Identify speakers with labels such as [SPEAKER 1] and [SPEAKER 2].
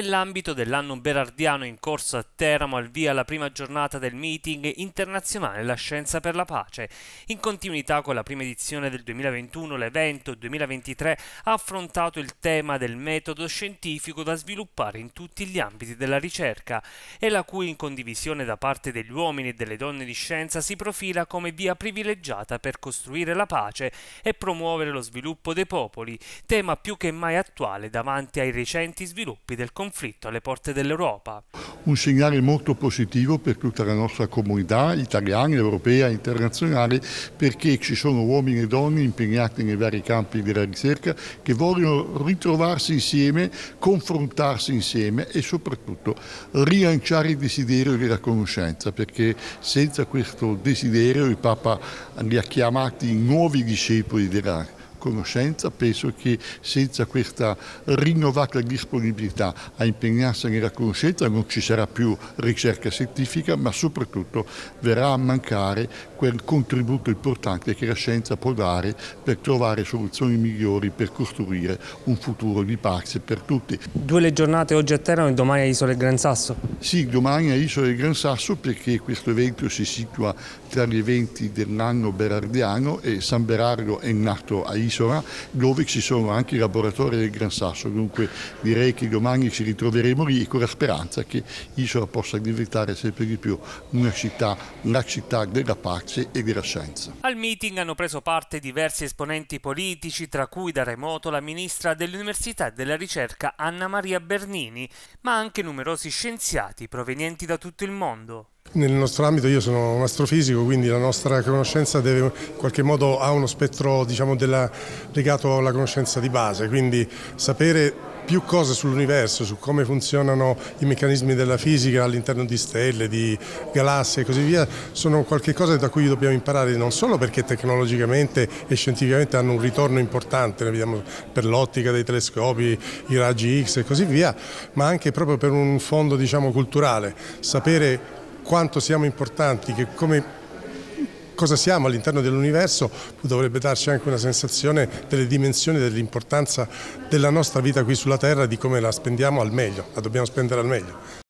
[SPEAKER 1] nell'ambito dell'anno berardiano in corso a Teramo al via la prima giornata del meeting internazionale La Scienza per la Pace. In continuità con la prima edizione del 2021, l'evento 2023 ha affrontato il tema del metodo scientifico da sviluppare in tutti gli ambiti della ricerca e la cui condivisione da parte degli uomini e delle donne di scienza si profila come via privilegiata per costruire la pace e promuovere lo sviluppo dei popoli, tema più che mai attuale davanti ai recenti sviluppi del conflitto conflitto alle porte dell'Europa.
[SPEAKER 2] Un segnale molto positivo per tutta la nostra comunità italiana, europea, internazionale, perché ci sono uomini e donne impegnati nei vari campi della ricerca che vogliono ritrovarsi insieme, confrontarsi insieme e soprattutto rilanciare il desiderio della conoscenza, perché senza questo desiderio il Papa li ha chiamati nuovi discepoli della conoscenza, penso che senza questa rinnovata disponibilità a impegnarsi nella conoscenza non ci sarà più ricerca scientifica, ma soprattutto verrà a mancare quel contributo importante che la scienza può dare per trovare soluzioni migliori per costruire un futuro di pace per tutti. Due le giornate oggi a Terra e domani a del Gran Sasso? Sì, domani a del Gran Sasso perché questo evento si situa tra gli eventi dell'anno berardiano e San Berardo è nato a Isola sarà, dove ci sono anche i laboratori del Gran Sasso, dunque direi che domani ci ritroveremo lì con la speranza che Isola possa diventare sempre di più una città, la città della pace e della scienza.
[SPEAKER 1] Al meeting hanno preso parte diversi esponenti politici, tra cui da remoto la ministra dell'Università e della Ricerca Anna Maria Bernini, ma anche numerosi scienziati provenienti da tutto il mondo
[SPEAKER 3] nel nostro ambito io sono un astrofisico, quindi la nostra conoscenza deve, in qualche modo ha uno spettro diciamo, della, legato alla conoscenza di base, quindi sapere più cose sull'universo, su come funzionano i meccanismi della fisica all'interno di stelle, di galassie e così via, sono qualcosa da cui dobbiamo imparare non solo perché tecnologicamente e scientificamente hanno un ritorno importante, ne vediamo per l'ottica dei telescopi, i raggi X e così via, ma anche proprio per un fondo diciamo, culturale, sapere quanto siamo importanti, che come cosa siamo all'interno dell'universo dovrebbe darci anche una sensazione delle dimensioni, dell'importanza della nostra vita qui sulla Terra, di come la spendiamo al meglio, la dobbiamo spendere al meglio.